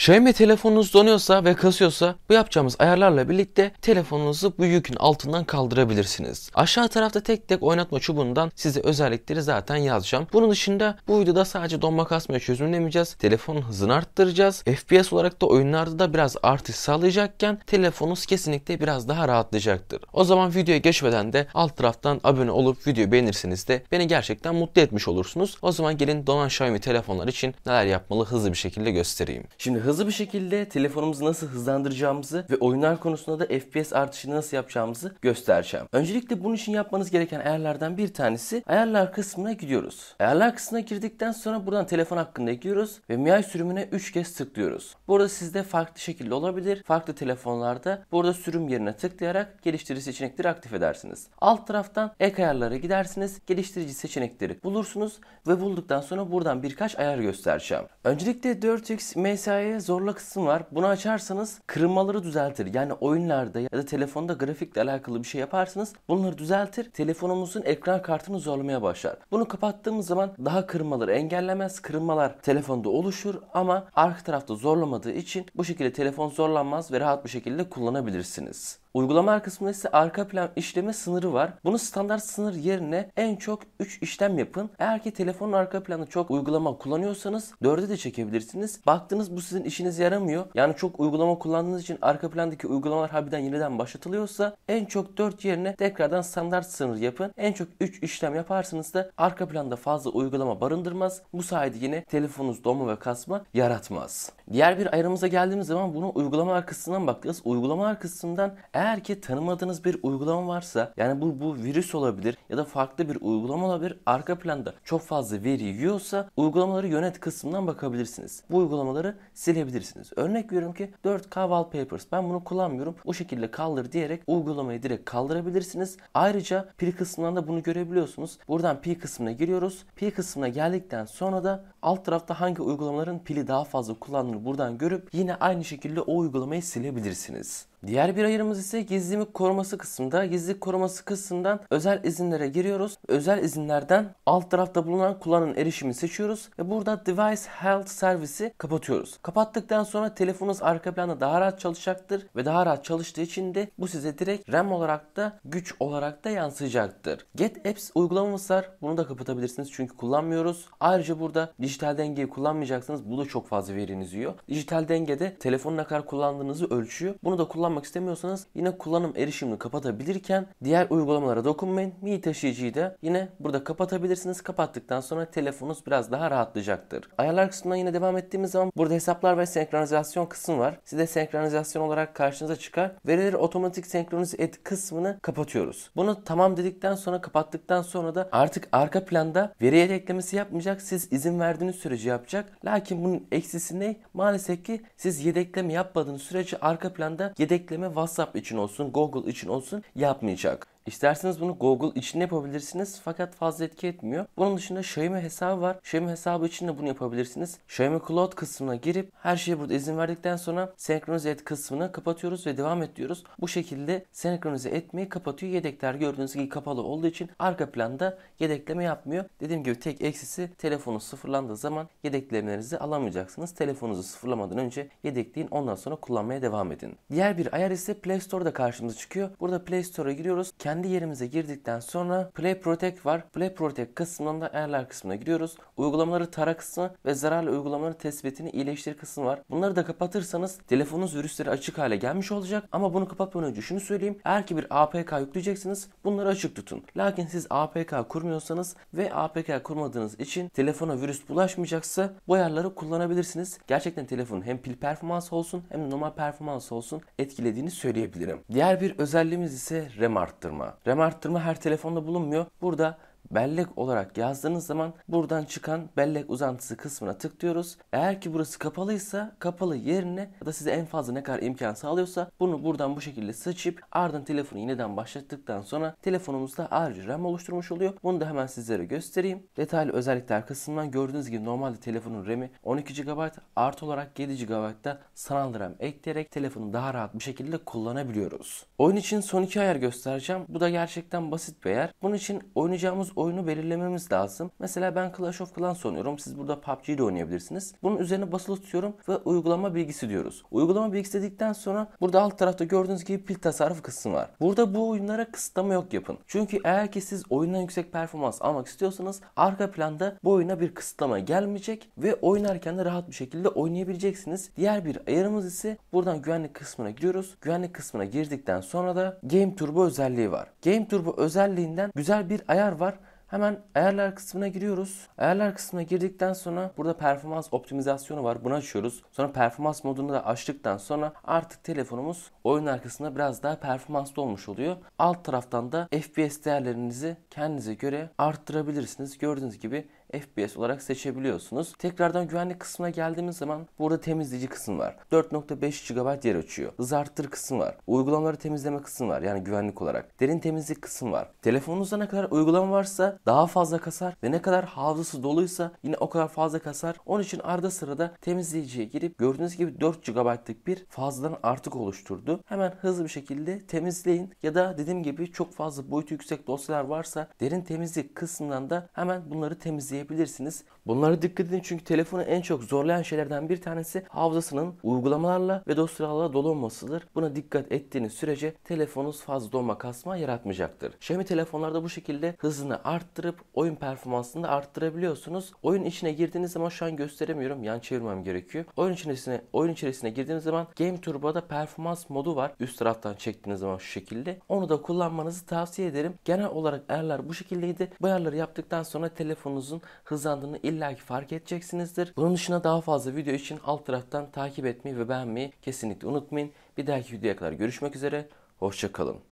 Xiaomi telefonunuz donuyorsa ve kasıyorsa bu yapacağımız ayarlarla birlikte telefonunuzu bu yükün altından kaldırabilirsiniz. Aşağı tarafta tek tek oynatma çubuğundan size özellikleri zaten yazacağım. Bunun dışında bu videoda sadece donma kasmayı çözümlemeyeceğiz. Telefonun hızını arttıracağız. FPS olarak da oyunlarda da biraz artış sağlayacakken telefonunuz kesinlikle biraz daha rahatlayacaktır. O zaman videoya geçmeden de alt taraftan abone olup videoyu beğenirsiniz de beni gerçekten mutlu etmiş olursunuz. O zaman gelin donan Xiaomi telefonlar için neler yapmalı hızlı bir şekilde göstereyim. Şimdi hızlı bir şekilde telefonumuzu nasıl hızlandıracağımızı ve oyunlar konusunda da FPS artışını nasıl yapacağımızı göstereceğim. Öncelikle bunun için yapmanız gereken ayarlardan bir tanesi ayarlar kısmına gidiyoruz. Ayarlar kısmına girdikten sonra buradan telefon hakkında giriyoruz ve MIUI sürümüne 3 kez tıklıyoruz. Burada sizde farklı şekilde olabilir. Farklı telefonlarda burada sürüm yerine tıklayarak geliştirici seçenekleri aktif edersiniz. Alt taraftan ek ayarlara gidersiniz. Geliştirici seçenekleri bulursunuz ve bulduktan sonra buradan birkaç ayar göstereceğim. Öncelikle 4X MSI'ye zorla kısım var. Bunu açarsanız kırılmaları düzeltir. Yani oyunlarda ya da telefonda grafikle alakalı bir şey yaparsanız bunları düzeltir. Telefonumuzun ekran kartını zorlamaya başlar. Bunu kapattığımız zaman daha kırılmaları engellemez. Kırılmalar telefonda oluşur ama arka tarafta zorlamadığı için bu şekilde telefon zorlanmaz ve rahat bir şekilde kullanabilirsiniz. Uygulama kısmında ise arka plan işleme sınırı var. Bunu standart sınır yerine en çok 3 işlem yapın. Eğer ki telefonun arka planı çok uygulama kullanıyorsanız 4'e de çekebilirsiniz. Baktınız bu sizin işinize yaramıyor. Yani çok uygulama kullandığınız için arka plandaki uygulamalar harbiden yeniden başlatılıyorsa en çok 4 yerine tekrardan standart sınır yapın. En çok 3 işlem yaparsınız da arka planda fazla uygulama barındırmaz. Bu sayede yine telefonunuz donma ve kasma yaratmaz. Diğer bir ayarımıza geldiğimiz zaman bunu uygulama arkasından baktınız. Uygulama arkasından eğer ki tanımadığınız bir uygulama varsa yani bu, bu virüs olabilir ya da farklı bir uygulama olabilir. Arka planda çok fazla veri yiyorsa uygulamaları yönet kısmından bakabilirsiniz. Bu uygulamaları silebilirsiniz. Örnek veriyorum ki 4K Wallpapers ben bunu kullanmıyorum. Bu şekilde kaldır diyerek uygulamayı direkt kaldırabilirsiniz. Ayrıca pil kısmından da bunu görebiliyorsunuz. Buradan pil kısmına giriyoruz. Pil kısmına geldikten sonra da alt tarafta hangi uygulamaların pili daha fazla kullanılır buradan görüp yine aynı şekilde o uygulamayı silebilirsiniz. Diğer bir ayırımız ise gizlilik koruması kısmında. Gizlilik koruması kısmından özel izinlere giriyoruz. Özel izinlerden alt tarafta bulunan kullanın erişimi seçiyoruz ve burada Device Health servisi kapatıyoruz. Kapattıktan sonra telefonunuz arka planda daha rahat çalışacaktır ve daha rahat çalıştığı için de bu size direkt RAM olarak da güç olarak da yansıyacaktır. Get Apps uygulamamız var. Bunu da kapatabilirsiniz çünkü kullanmıyoruz. Ayrıca burada dijital dengeyi kullanmayacaksınız. Bu da çok fazla veriniz yiyor. Dijital dengede telefonun ne kadar kullandığınızı ölçüyor. Bunu da kullan kullanmak istemiyorsanız yine kullanım erişimini kapatabilirken diğer uygulamalara dokunmayın. Mi taşıyıcıyı da yine burada kapatabilirsiniz. Kapattıktan sonra telefonunuz biraz daha rahatlayacaktır. Ayarlar kısmına yine devam ettiğimiz zaman burada hesaplar ve senkronizasyon kısmı var. Size senkronizasyon olarak karşınıza çıkar. Verileri otomatik senkronize et kısmını kapatıyoruz. Bunu tamam dedikten sonra kapattıktan sonra da artık arka planda veri yedeklemesi yapmayacak. Siz izin verdiğiniz sürece yapacak. Lakin bunun eksisi ne? Maalesef ki siz yedekleme yapmadığınız sürece arka planda yedek ekleme WhatsApp için olsun, Google için olsun yapmayacak. İsterseniz bunu Google için yapabilirsiniz fakat fazla etki etmiyor. Bunun dışında Xiaomi hesabı var. Xiaomi hesabı için de bunu yapabilirsiniz. Xiaomi Cloud kısmına girip her şeye burada izin verdikten sonra senkronize et kısmını kapatıyoruz ve devam et diyoruz. Bu şekilde senkronize etmeyi kapatıyor. Yedekler gördüğünüz gibi kapalı olduğu için arka planda yedekleme yapmıyor. Dediğim gibi tek eksisi telefonu sıfırlandığı zaman yedeklemelerinizi alamayacaksınız. Telefonunuzu sıfırlamadan önce yedekleyin ondan sonra kullanmaya devam edin. Diğer bir ayar ise Play Store'da karşımıza çıkıyor. Burada Play Store'a giriyoruz. Kendi kendi yerimize girdikten sonra Play Protect var. Play Protect kısmından da ayarlar kısmına giriyoruz. Uygulamaları tara kısmı ve zararlı uygulamaların tespitini iyileştir kısmı var. Bunları da kapatırsanız telefonunuz virüsleri açık hale gelmiş olacak. Ama bunu kapatmadan önce şunu söyleyeyim. Eğer ki bir APK yükleyeceksiniz bunları açık tutun. Lakin siz APK kurmuyorsanız ve APK kurmadığınız için telefona virüs bulaşmayacaksa bu ayarları kullanabilirsiniz. Gerçekten telefonun hem pil performansı olsun hem de normal performansı olsun etkilediğini söyleyebilirim. Diğer bir özelliğimiz ise RAM arttırma arttırma. RAM arttırma her telefonda bulunmuyor. Burada bellek olarak yazdığınız zaman buradan çıkan bellek uzantısı kısmına tıklıyoruz. Eğer ki burası kapalıysa kapalı yerine ya da size en fazla ne kadar imkan sağlıyorsa bunu buradan bu şekilde seçip ardından telefonu yeniden başlattıktan sonra telefonumuzda ayrıca RAM oluşturmuş oluyor. Bunu da hemen sizlere göstereyim. Detaylı özellikler kısmından gördüğünüz gibi normalde telefonun RAM'i 12 GB artı olarak 7 GB'da sanal RAM ekleyerek telefonu daha rahat bir şekilde kullanabiliyoruz. Oyun için son iki ayar göstereceğim. Bu da gerçekten basit bir ayar. Bunun için oynayacağımız oyunu belirlememiz lazım. Mesela ben Clash of Clans oynuyorum. Siz burada PUBG'yi de oynayabilirsiniz. Bunun üzerine basılı tutuyorum ve uygulama bilgisi diyoruz. Uygulama bilgisi dedikten sonra burada alt tarafta gördüğünüz gibi pil tasarruf kısmı var. Burada bu oyunlara kısıtlama yok yapın. Çünkü eğer ki siz oyundan yüksek performans almak istiyorsanız arka planda bu oyuna bir kısıtlama gelmeyecek ve oynarken de rahat bir şekilde oynayabileceksiniz. Diğer bir ayarımız ise buradan güvenlik kısmına giriyoruz. Güvenlik kısmına girdikten sonra da Game Turbo özelliği var. Game Turbo özelliğinden güzel bir ayar var. Hemen Ayarlar kısmına giriyoruz. Ayarlar kısmına girdikten sonra burada performans optimizasyonu var. Bunu açıyoruz. Sonra performans modunu da açtıktan sonra artık telefonumuz oyun arkasında biraz daha performanslı olmuş oluyor. Alt taraftan da FPS değerlerinizi kendinize göre arttırabilirsiniz. Gördüğünüz gibi FPS olarak seçebiliyorsunuz. Tekrardan güvenlik kısmına geldiğimiz zaman burada temizleyici kısım var. 4.5 GB yer açıyor. Hız arttır kısım var. Uygulamaları temizleme kısım var. Yani güvenlik olarak. Derin temizlik kısım var. Telefonunuzda ne kadar uygulama varsa daha fazla kasar ve ne kadar hafızası doluysa yine o kadar fazla kasar. Onun için arada sırada temizleyiciye girip gördüğünüz gibi 4 GB'lık bir fazladan artık oluşturdu. Hemen hızlı bir şekilde temizleyin ya da dediğim gibi çok fazla boyutu yüksek dosyalar varsa derin temizlik kısmından da hemen bunları temizleyin izleyebilirsiniz. Bunlara dikkat edin çünkü telefonu en çok zorlayan şeylerden bir tanesi hafızasının uygulamalarla ve dosyalarla dolu olmasıdır. Buna dikkat ettiğiniz sürece telefonunuz fazla donma kasma yaratmayacaktır. Xiaomi telefonlarda bu şekilde hızını arttırıp oyun performansını da arttırabiliyorsunuz. Oyun içine girdiğiniz zaman şu an gösteremiyorum. Yan çevirmem gerekiyor. Oyun içerisine oyun içerisine girdiğiniz zaman Game Turbo'da performans modu var. Üst taraftan çektiğiniz zaman şu şekilde. Onu da kullanmanızı tavsiye ederim. Genel olarak ayarlar bu şekildeydi. Bu ayarları yaptıktan sonra telefonunuzun hızlandığını illaki fark edeceksinizdir. Bunun dışında daha fazla video için alt taraftan takip etmeyi ve beğenmeyi kesinlikle unutmayın. Bir dahaki videoya kadar görüşmek üzere. Hoşçakalın.